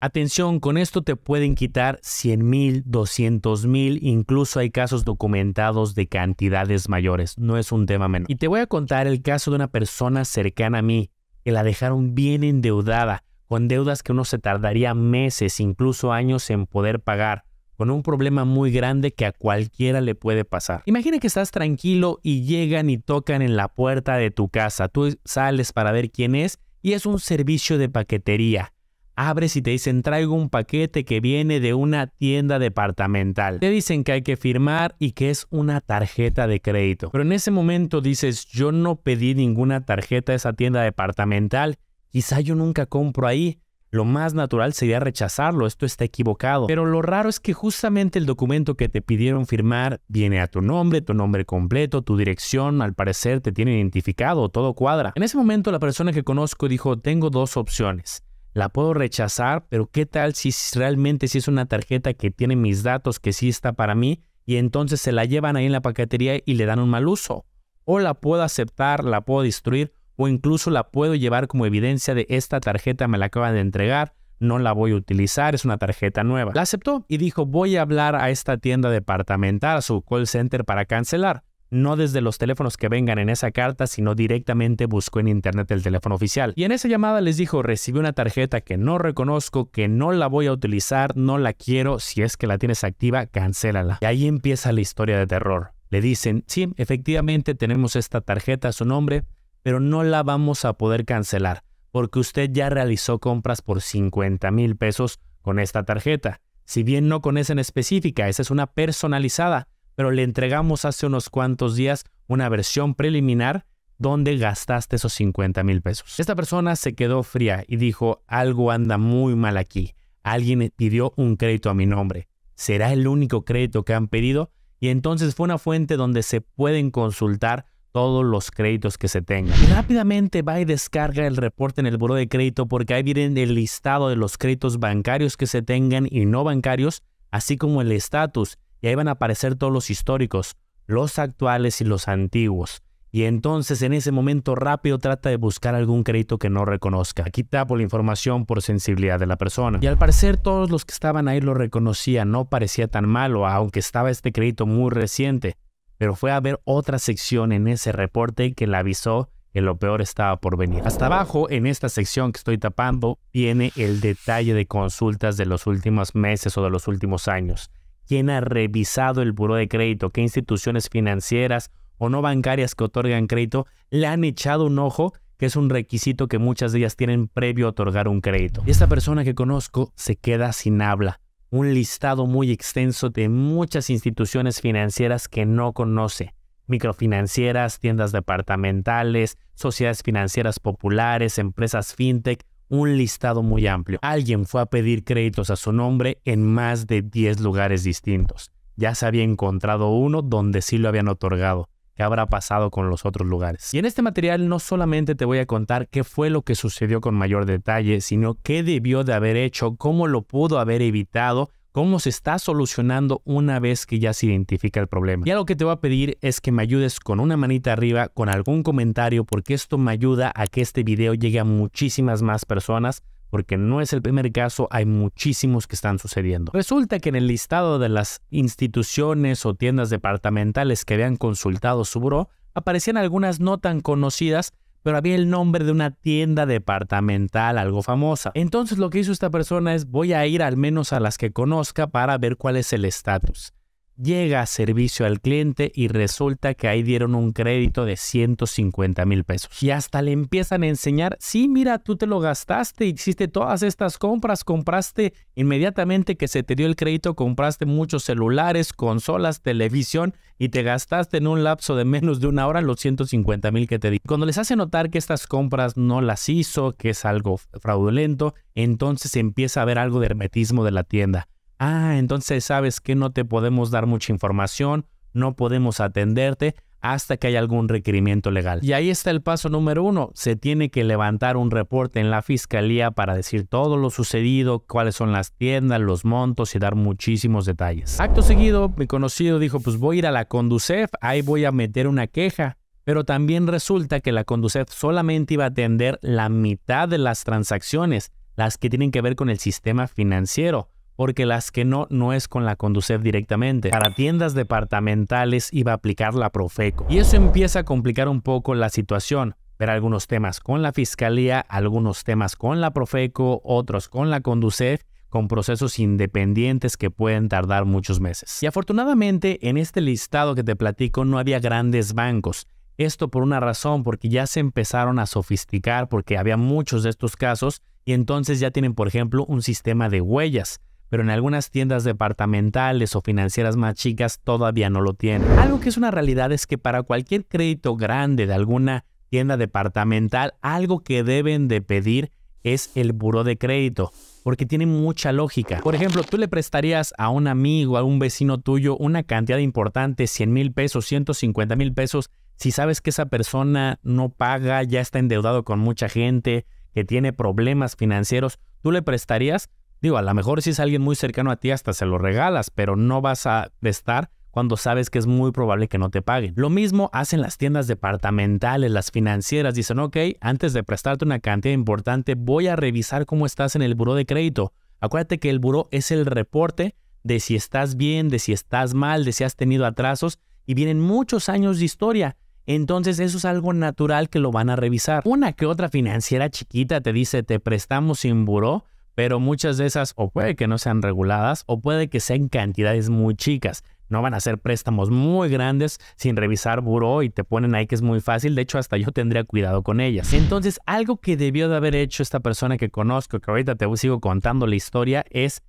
Atención, con esto te pueden quitar 100 mil, 200 mil, incluso hay casos documentados de cantidades mayores, no es un tema menor. Y te voy a contar el caso de una persona cercana a mí, que la dejaron bien endeudada, con deudas que uno se tardaría meses, incluso años en poder pagar, con un problema muy grande que a cualquiera le puede pasar. Imagina que estás tranquilo y llegan y tocan en la puerta de tu casa, tú sales para ver quién es y es un servicio de paquetería abres y te dicen traigo un paquete que viene de una tienda departamental. Te dicen que hay que firmar y que es una tarjeta de crédito. Pero en ese momento dices yo no pedí ninguna tarjeta a esa tienda departamental, quizá yo nunca compro ahí. Lo más natural sería rechazarlo, esto está equivocado. Pero lo raro es que justamente el documento que te pidieron firmar viene a tu nombre, tu nombre completo, tu dirección, al parecer te tiene identificado, todo cuadra. En ese momento la persona que conozco dijo, tengo dos opciones la puedo rechazar, pero ¿qué tal si realmente es una tarjeta que tiene mis datos, que sí está para mí, y entonces se la llevan ahí en la paquetería y le dan un mal uso? O la puedo aceptar, la puedo destruir, o incluso la puedo llevar como evidencia de esta tarjeta me la acaban de entregar, no la voy a utilizar, es una tarjeta nueva. La aceptó y dijo, voy a hablar a esta tienda departamental, a su call center para cancelar no desde los teléfonos que vengan en esa carta, sino directamente buscó en internet el teléfono oficial. Y en esa llamada les dijo, recibí una tarjeta que no reconozco, que no la voy a utilizar, no la quiero, si es que la tienes activa, cancélala. Y ahí empieza la historia de terror. Le dicen, sí, efectivamente tenemos esta tarjeta, a su nombre, pero no la vamos a poder cancelar, porque usted ya realizó compras por 50 mil pesos con esta tarjeta. Si bien no con esa en específica, esa es una personalizada, pero le entregamos hace unos cuantos días una versión preliminar donde gastaste esos 50 mil pesos. Esta persona se quedó fría y dijo, algo anda muy mal aquí. Alguien pidió un crédito a mi nombre. ¿Será el único crédito que han pedido? Y entonces fue una fuente donde se pueden consultar todos los créditos que se tengan. Rápidamente va y descarga el reporte en el buro de crédito porque ahí viene el listado de los créditos bancarios que se tengan y no bancarios, así como el estatus y ahí van a aparecer todos los históricos, los actuales y los antiguos. Y entonces en ese momento rápido trata de buscar algún crédito que no reconozca. Aquí tapo la información por sensibilidad de la persona. Y al parecer todos los que estaban ahí lo reconocían, no parecía tan malo, aunque estaba este crédito muy reciente. Pero fue a ver otra sección en ese reporte que le avisó que lo peor estaba por venir. Hasta abajo, en esta sección que estoy tapando, viene el detalle de consultas de los últimos meses o de los últimos años quién ha revisado el buro de crédito, qué instituciones financieras o no bancarias que otorgan crédito le han echado un ojo que es un requisito que muchas de ellas tienen previo a otorgar un crédito. Y esta persona que conozco se queda sin habla. Un listado muy extenso de muchas instituciones financieras que no conoce. Microfinancieras, tiendas departamentales, sociedades financieras populares, empresas fintech, un listado muy amplio. Alguien fue a pedir créditos a su nombre en más de 10 lugares distintos. Ya se había encontrado uno donde sí lo habían otorgado. ¿Qué habrá pasado con los otros lugares? Y en este material no solamente te voy a contar qué fue lo que sucedió con mayor detalle, sino qué debió de haber hecho, cómo lo pudo haber evitado cómo se está solucionando una vez que ya se identifica el problema. Y algo que te voy a pedir es que me ayudes con una manita arriba, con algún comentario, porque esto me ayuda a que este video llegue a muchísimas más personas porque no es el primer caso, hay muchísimos que están sucediendo. Resulta que en el listado de las instituciones o tiendas departamentales que habían consultado su buro, aparecían algunas no tan conocidas pero había el nombre de una tienda departamental algo famosa. Entonces lo que hizo esta persona es voy a ir al menos a las que conozca para ver cuál es el estatus llega a servicio al cliente y resulta que ahí dieron un crédito de 150 mil pesos. Y hasta le empiezan a enseñar, sí, mira, tú te lo gastaste, hiciste todas estas compras, compraste inmediatamente que se te dio el crédito, compraste muchos celulares, consolas, televisión y te gastaste en un lapso de menos de una hora los 150 mil que te di. Cuando les hace notar que estas compras no las hizo, que es algo fraudulento, entonces empieza a haber algo de hermetismo de la tienda ah, entonces sabes que no te podemos dar mucha información, no podemos atenderte hasta que haya algún requerimiento legal. Y ahí está el paso número uno, se tiene que levantar un reporte en la fiscalía para decir todo lo sucedido, cuáles son las tiendas, los montos y dar muchísimos detalles. Acto seguido, mi conocido dijo, pues voy a ir a la Conducef, ahí voy a meter una queja. Pero también resulta que la Conducef solamente iba a atender la mitad de las transacciones, las que tienen que ver con el sistema financiero porque las que no, no es con la Conducef directamente. Para tiendas departamentales iba a aplicar la Profeco. Y eso empieza a complicar un poco la situación. Ver algunos temas con la Fiscalía, algunos temas con la Profeco, otros con la Conducef, con procesos independientes que pueden tardar muchos meses. Y afortunadamente en este listado que te platico no había grandes bancos. Esto por una razón, porque ya se empezaron a sofisticar, porque había muchos de estos casos, y entonces ya tienen, por ejemplo, un sistema de huellas pero en algunas tiendas departamentales o financieras más chicas todavía no lo tienen. Algo que es una realidad es que para cualquier crédito grande de alguna tienda departamental, algo que deben de pedir es el buró de crédito, porque tiene mucha lógica. Por ejemplo, tú le prestarías a un amigo, a un vecino tuyo, una cantidad importante, 100 mil pesos, 150 mil pesos, si sabes que esa persona no paga, ya está endeudado con mucha gente, que tiene problemas financieros, ¿tú le prestarías? Digo, a lo mejor si es alguien muy cercano a ti hasta se lo regalas, pero no vas a estar cuando sabes que es muy probable que no te paguen. Lo mismo hacen las tiendas departamentales, las financieras. Dicen, ok, antes de prestarte una cantidad importante, voy a revisar cómo estás en el buró de crédito. Acuérdate que el buró es el reporte de si estás bien, de si estás mal, de si has tenido atrasos y vienen muchos años de historia. Entonces eso es algo natural que lo van a revisar. Una que otra financiera chiquita te dice te prestamos sin buró, pero muchas de esas o puede que no sean reguladas o puede que sean cantidades muy chicas. No van a ser préstamos muy grandes sin revisar buró y te ponen ahí que es muy fácil. De hecho, hasta yo tendría cuidado con ellas. Entonces, algo que debió de haber hecho esta persona que conozco, que ahorita te sigo contando la historia, es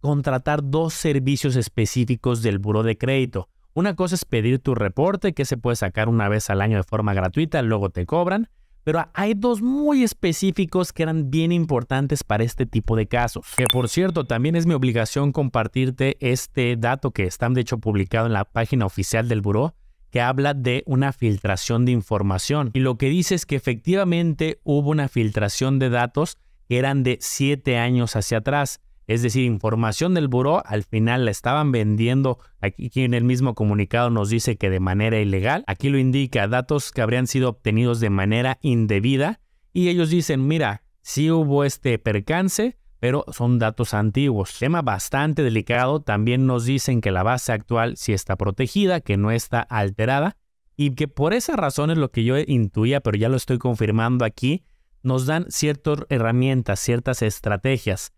contratar dos servicios específicos del buró de crédito. Una cosa es pedir tu reporte, que se puede sacar una vez al año de forma gratuita, luego te cobran. Pero hay dos muy específicos que eran bien importantes para este tipo de casos. Que por cierto, también es mi obligación compartirte este dato que están de hecho publicado en la página oficial del buró que habla de una filtración de información. Y lo que dice es que efectivamente hubo una filtración de datos que eran de siete años hacia atrás es decir, información del buró, al final la estaban vendiendo. Aquí en el mismo comunicado nos dice que de manera ilegal. Aquí lo indica, datos que habrían sido obtenidos de manera indebida. Y ellos dicen, mira, sí hubo este percance, pero son datos antiguos. Tema bastante delicado. También nos dicen que la base actual sí está protegida, que no está alterada. Y que por esa razón es lo que yo intuía, pero ya lo estoy confirmando aquí. Nos dan ciertas herramientas, ciertas estrategias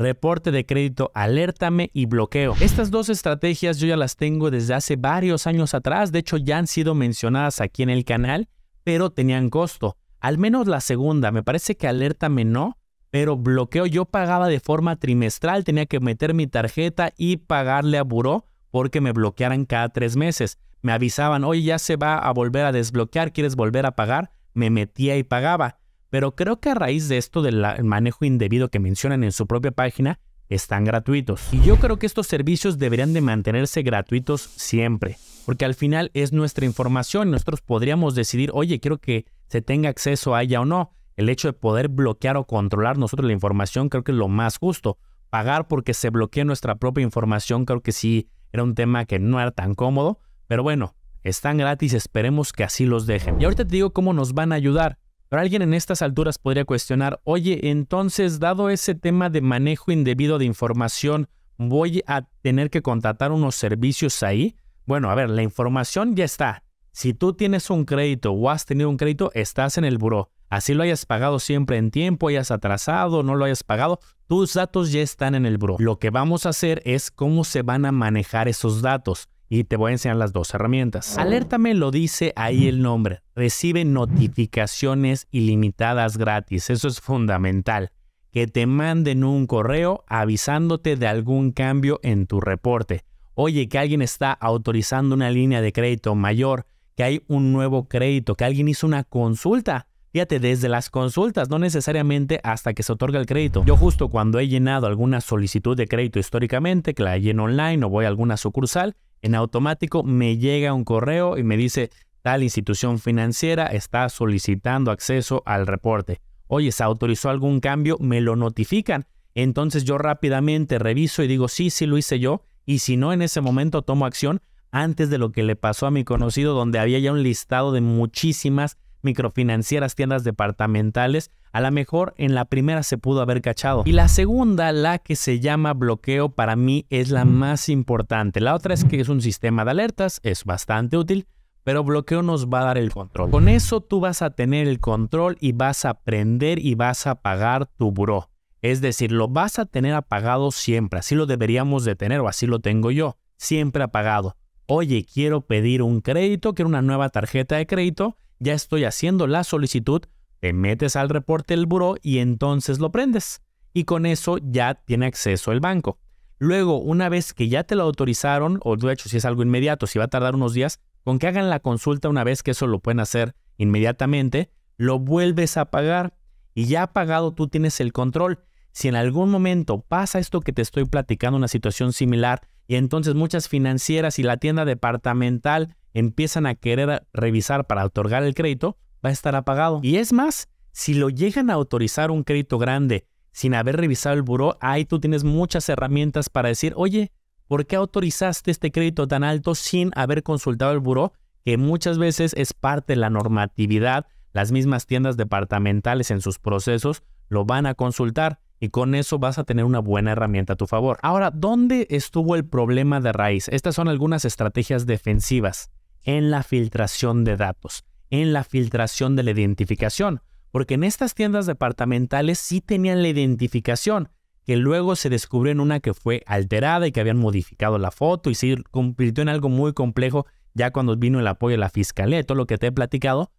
reporte de crédito, alértame y bloqueo. Estas dos estrategias yo ya las tengo desde hace varios años atrás, de hecho ya han sido mencionadas aquí en el canal, pero tenían costo. Al menos la segunda, me parece que alértame no, pero bloqueo yo pagaba de forma trimestral, tenía que meter mi tarjeta y pagarle a Buró porque me bloquearan cada tres meses. Me avisaban, oye, ya se va a volver a desbloquear, ¿quieres volver a pagar? Me metía y pagaba. Pero creo que a raíz de esto del manejo indebido que mencionan en su propia página, están gratuitos. Y yo creo que estos servicios deberían de mantenerse gratuitos siempre, porque al final es nuestra información, nosotros podríamos decidir, oye, quiero que se tenga acceso a ella o no. El hecho de poder bloquear o controlar nosotros la información creo que es lo más justo. Pagar porque se bloquee nuestra propia información creo que sí era un tema que no era tan cómodo, pero bueno, están gratis, esperemos que así los dejen. Y ahorita te digo cómo nos van a ayudar. Pero alguien en estas alturas podría cuestionar, oye, entonces, dado ese tema de manejo indebido de información, ¿voy a tener que contratar unos servicios ahí? Bueno, a ver, la información ya está. Si tú tienes un crédito o has tenido un crédito, estás en el buró. Así lo hayas pagado siempre en tiempo, hayas atrasado, no lo hayas pagado, tus datos ya están en el buró. Lo que vamos a hacer es cómo se van a manejar esos datos y te voy a enseñar las dos herramientas. Alértame lo dice ahí el nombre. Recibe notificaciones ilimitadas gratis. Eso es fundamental. Que te manden un correo avisándote de algún cambio en tu reporte. Oye, que alguien está autorizando una línea de crédito mayor, que hay un nuevo crédito, que alguien hizo una consulta. Fíjate, desde las consultas, no necesariamente hasta que se otorga el crédito. Yo justo cuando he llenado alguna solicitud de crédito históricamente, que la lleno online o voy a alguna sucursal, en automático me llega un correo y me dice, tal institución financiera está solicitando acceso al reporte. Oye, ¿se autorizó algún cambio? Me lo notifican. Entonces yo rápidamente reviso y digo, sí, sí lo hice yo. Y si no, en ese momento tomo acción antes de lo que le pasó a mi conocido, donde había ya un listado de muchísimas microfinancieras, tiendas departamentales, a lo mejor en la primera se pudo haber cachado. Y la segunda, la que se llama bloqueo, para mí es la más importante. La otra es que es un sistema de alertas, es bastante útil, pero bloqueo nos va a dar el control. Con eso tú vas a tener el control y vas a prender y vas a pagar tu buró. Es decir, lo vas a tener apagado siempre, así lo deberíamos de tener o así lo tengo yo, siempre apagado. Oye, quiero pedir un crédito, quiero una nueva tarjeta de crédito ya estoy haciendo la solicitud, te metes al reporte del buró y entonces lo prendes. Y con eso ya tiene acceso el banco. Luego, una vez que ya te lo autorizaron, o de hecho si es algo inmediato, si va a tardar unos días, con que hagan la consulta una vez que eso lo pueden hacer inmediatamente, lo vuelves a pagar y ya pagado tú tienes el control. Si en algún momento pasa esto que te estoy platicando, una situación similar, y entonces muchas financieras y la tienda departamental empiezan a querer revisar para otorgar el crédito, va a estar apagado. Y es más, si lo llegan a autorizar un crédito grande sin haber revisado el buró, ahí tú tienes muchas herramientas para decir, oye, ¿por qué autorizaste este crédito tan alto sin haber consultado el buró? Que muchas veces es parte de la normatividad, las mismas tiendas departamentales en sus procesos lo van a consultar y con eso vas a tener una buena herramienta a tu favor. Ahora, ¿dónde estuvo el problema de raíz? Estas son algunas estrategias defensivas en la filtración de datos, en la filtración de la identificación, porque en estas tiendas departamentales sí tenían la identificación, que luego se descubrió en una que fue alterada y que habían modificado la foto y se convirtió en algo muy complejo ya cuando vino el apoyo de la fiscalía, todo lo que te he platicado,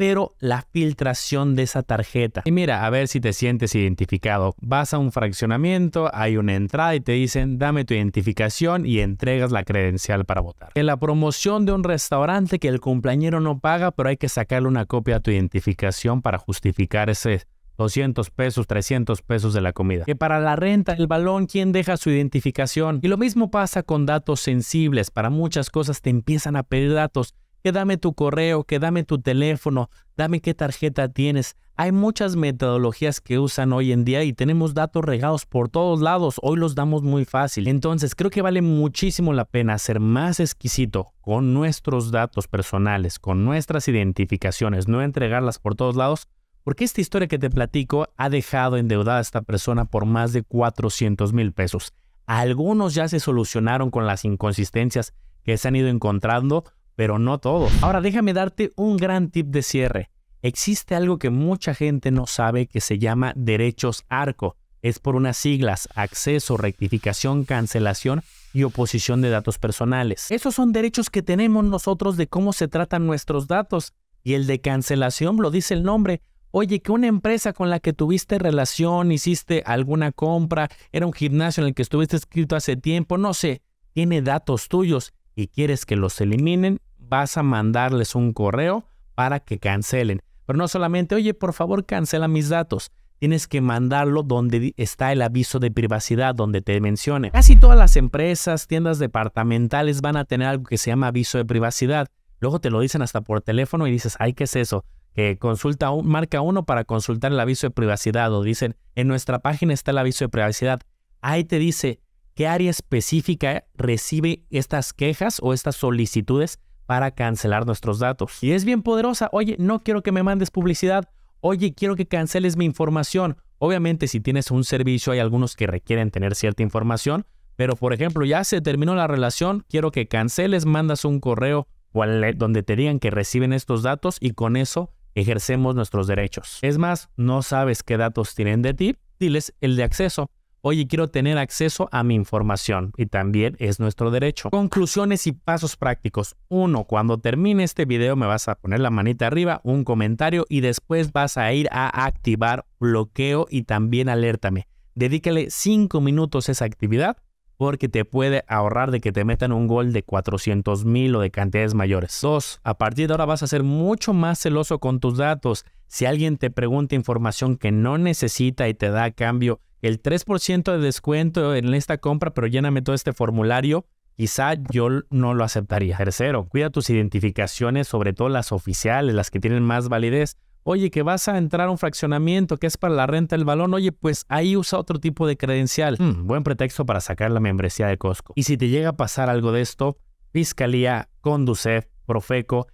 pero la filtración de esa tarjeta. Y mira, a ver si te sientes identificado. Vas a un fraccionamiento, hay una entrada y te dicen, dame tu identificación y entregas la credencial para votar. En la promoción de un restaurante que el cumpleañero no paga, pero hay que sacarle una copia a tu identificación para justificar ese 200 pesos, 300 pesos de la comida. Que para la renta, el balón, ¿quién deja su identificación? Y lo mismo pasa con datos sensibles. Para muchas cosas te empiezan a pedir datos que dame tu correo, que dame tu teléfono, dame qué tarjeta tienes. Hay muchas metodologías que usan hoy en día y tenemos datos regados por todos lados. Hoy los damos muy fácil. Entonces creo que vale muchísimo la pena ser más exquisito con nuestros datos personales, con nuestras identificaciones, no entregarlas por todos lados. Porque esta historia que te platico ha dejado endeudada a esta persona por más de 400 mil pesos. Algunos ya se solucionaron con las inconsistencias que se han ido encontrando, pero no todo. Ahora déjame darte un gran tip de cierre. Existe algo que mucha gente no sabe que se llama derechos ARCO. Es por unas siglas, acceso, rectificación, cancelación y oposición de datos personales. Esos son derechos que tenemos nosotros de cómo se tratan nuestros datos. Y el de cancelación lo dice el nombre. Oye, que una empresa con la que tuviste relación, hiciste alguna compra, era un gimnasio en el que estuviste escrito hace tiempo, no sé, tiene datos tuyos y quieres que los eliminen, vas a mandarles un correo para que cancelen. Pero no solamente, oye, por favor, cancela mis datos. Tienes que mandarlo donde está el aviso de privacidad, donde te mencione. Casi todas las empresas, tiendas departamentales van a tener algo que se llama aviso de privacidad. Luego te lo dicen hasta por teléfono y dices, ay, ¿qué es eso? que consulta marca uno para consultar el aviso de privacidad o dicen en nuestra página está el aviso de privacidad. Ahí te dice qué área específica recibe estas quejas o estas solicitudes para cancelar nuestros datos. Y es bien poderosa. Oye, no quiero que me mandes publicidad. Oye, quiero que canceles mi información. Obviamente, si tienes un servicio, hay algunos que requieren tener cierta información. Pero, por ejemplo, ya se terminó la relación, quiero que canceles, mandas un correo donde te digan que reciben estos datos y con eso ejercemos nuestros derechos. Es más, no sabes qué datos tienen de ti, diles el de acceso. Oye, quiero tener acceso a mi información y también es nuestro derecho. Conclusiones y pasos prácticos. Uno, cuando termine este video me vas a poner la manita arriba, un comentario y después vas a ir a activar bloqueo y también alértame. Dedícale 5 minutos a esa actividad porque te puede ahorrar de que te metan un gol de 400 mil o de cantidades mayores. Dos, a partir de ahora vas a ser mucho más celoso con tus datos. Si alguien te pregunta información que no necesita y te da cambio el 3% de descuento en esta compra, pero lléname todo este formulario, quizá yo no lo aceptaría. Tercero, cuida tus identificaciones, sobre todo las oficiales, las que tienen más validez. Oye, que vas a entrar a un fraccionamiento que es para la renta del balón. Oye, pues ahí usa otro tipo de credencial. Hmm, buen pretexto para sacar la membresía de Costco. Y si te llega a pasar algo de esto, Fiscalía, Conducef, Profeco,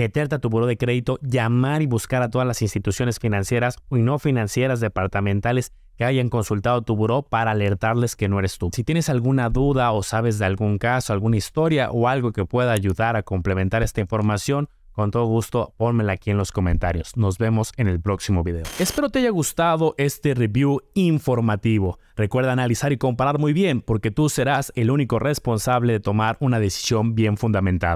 meterte a tu buro de crédito, llamar y buscar a todas las instituciones financieras y no financieras departamentales que hayan consultado tu buró para alertarles que no eres tú. Si tienes alguna duda o sabes de algún caso, alguna historia o algo que pueda ayudar a complementar esta información, con todo gusto, pónmela aquí en los comentarios. Nos vemos en el próximo video. Espero te haya gustado este review informativo. Recuerda analizar y comparar muy bien porque tú serás el único responsable de tomar una decisión bien fundamentada.